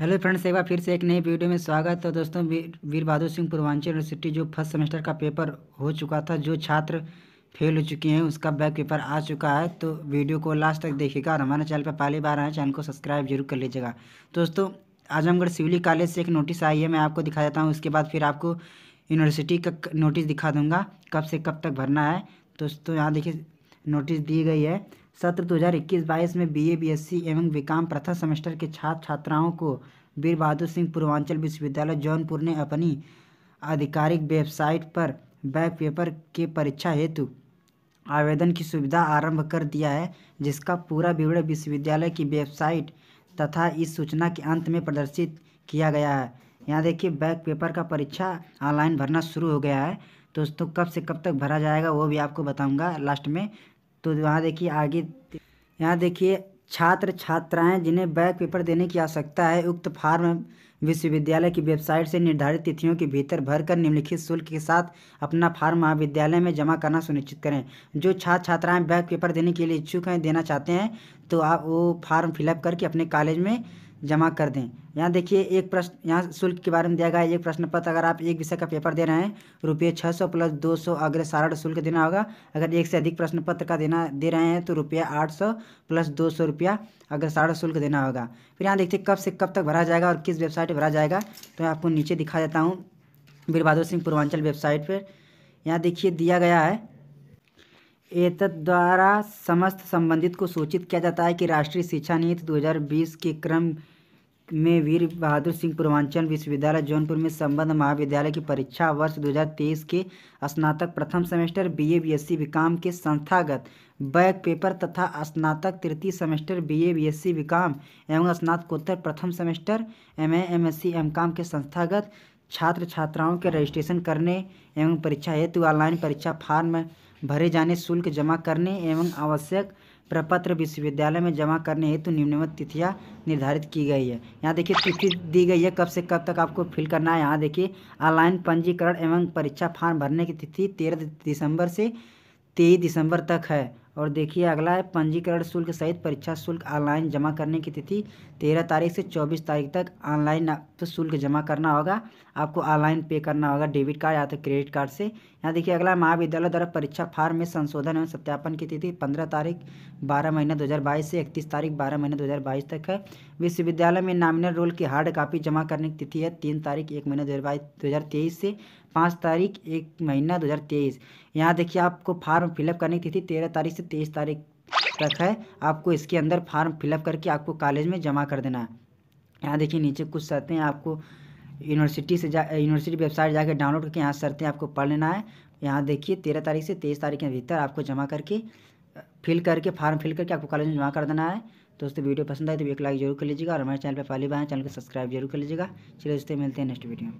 hello friends एक बार फिर से एक नई वीडियो में स्वागत है दोस्तों वीर बहादुर सिंह पूर्वांचल यूनिवर्सिटी जो फर्स्ट सेमेस्टर का पेपर हो चुका था जो छात्र फेल हो चुके हैं उसका बैक पेपर आ चुका है तो वीडियो को लास्ट तक देखिएगा और हमारे चैनल पर पहली बार आए चैनल को सब्सक्राइब जरूर कर लीजिएगा दोस्तों आजमगढ़ सिविली कॉलेज से एक नोटिस आई है मैं आपको दिखा देता हूँ उसके बाद फिर आपको यूनिवर्सिटी का नोटिस दिखा दूँगा कब से कब तक भरना है दोस्तों यहाँ देखिए नोटिस दी गई है सत्र 2021-22 में बीए बीएससी एवं विकाम प्रथम सेमेस्टर के छात्र छात्राओं को वीर बहादुर सिंह पूर्वांचल विश्वविद्यालय जौनपुर ने अपनी आधिकारिक वेबसाइट पर बैक पेपर के परीक्षा हेतु आवेदन की सुविधा आरंभ कर दिया है जिसका पूरा विवरण विश्वविद्यालय की वेबसाइट तथा इस सूचना के अंत में प्रदर्शित किया गया है यहाँ देखिए बैक पेपर का परीक्षा ऑनलाइन भरना शुरू हो गया है दोस्तों कब से कब तक भरा जाएगा वो भी आपको बताऊंगा लास्ट में तो वहाँ देखिए आगे यहाँ देखिए छात्र छात्राएं जिन्हें बैक पेपर देने की आवश्यकता है उक्त फार्म विश्वविद्यालय की वेबसाइट से निर्धारित तिथियों के भीतर भरकर निम्नलिखित शुल्क के साथ अपना फार्म महाविद्यालय में जमा करना सुनिश्चित करें जो छात्र छात्राएं बैक पेपर देने के लिए इच्छुक हैं देना चाहते हैं तो आप वो फार्म फिलअप करके अपने कॉलेज में जमा कर दें यहाँ देखिए एक प्रश्न यहाँ शुल्क के बारे में दिया गया है एक प्रश्न पत्र अगर आप एक विषय का पेपर दे रहे हैं रुपये छः सौ प्लस दो सौ अग्रसारण शुल्क देना होगा अगर एक से अधिक प्रश्न पत्र का देना दे रहे हैं तो रुपया आठ सौ प्लस दो सौ रुपया अग्रसारण शुल्क देना होगा फिर यहाँ देखते कब से कब तक भरा जाएगा और किस वेबसाइट पर भरा जाएगा तो मैं आपको नीचे दिखा देता हूँ वीर सिंह पूर्वांचल वेबसाइट पर यहाँ देखिए दिया गया है एतद द्वारा समस्त संबंधित को सूचित किया जाता है कि राष्ट्रीय शिक्षा नीति दो के क्रम में वीर बहादुर सिंह पूर्वांचल विश्वविद्यालय जौनपुर में संबद्ध महाविद्यालय की परीक्षा वर्ष 2023 के स्नातक प्रथम सेमेस्टर बीए बीएससी बीकॉम के संस्थागत बैक पेपर तथा स्नातक तृतीय सेमेस्टर बीए बीएससी बीकॉम एवं स्नातकोत्तर प्रथम सेमेस्टर एमए एमएससी एमकॉम के संस्थागत छात्र छात्राओं के रजिस्ट्रेशन करने एवं परीक्षा हेतु ऑनलाइन परीक्षा फार्म भरे जाने शुल्क जमा करने एवं आवश्यक प्रपत्र विश्वविद्यालय में जमा करने हेतु निम्नवत तिथियां निर्धारित की गई है यहाँ देखिए तिथि दी गई है कब से कब तक आपको फिल करना है यहाँ देखिए ऑनलाइन पंजीकरण एवं परीक्षा फॉर्म भरने की तिथि तेरह दिसंबर से तेईस दिसंबर तक है और देखिए अगला है पंजीकरण शुल्क सहित परीक्षा शुल्क ऑनलाइन जमा करने की तिथि तेरह तारीख से चौबीस तारीख तक ऑनलाइन तो शुल्क जमा करना होगा आपको ऑनलाइन पे करना होगा डेबिट कार्ड या तो क्रेडिट कार्ड से यहाँ देखिए अगला महाविद्यालय द्वारा परीक्षा फार्म में संशोधन एवं सत्यापन की तिथि पंद्रह तारीख बारह महीना दो से इकतीस तारीख बारह महीना दो तक है विश्वविद्यालय में नामिनल रोल की हार्ड कॉपी जमा करने की तिथि है तीन तारीख एक महीना दो दो से पाँच तारीख एक महीना दो हज़ार तेईस यहाँ देखिए आपको फार्म फिलअप करने की तिथि तेरह तारीख से तेईस तारीख तक है आपको इसके अंदर फार्म फिलअप करके आपको कॉलेज में जमा कर देना है यहाँ देखिए नीचे कुछ शर्तें आपको यूनिवर्सिटी से जा यूनिवर्सिटी वेबसाइट जाकर डाउनलोड करके यहाँ शर्तें आपको पढ़ लेना है यहाँ देखिए तेरह तारीख से तेईस तारीख के भीतर आपको जमा करके फिल करके फार्म फिल करके आपको कॉलेज में जमा कर देना है दोस्तों वीडियो पसंद आए तो एक लाइक जरूर कर लीजिएगा और हमारे चैनल पर पहली बार चैनल को सब्सक्राइब जरूर कर लीजिएगा चलिए दोस्तों मिलते हैं नेक्स्ट वीडियो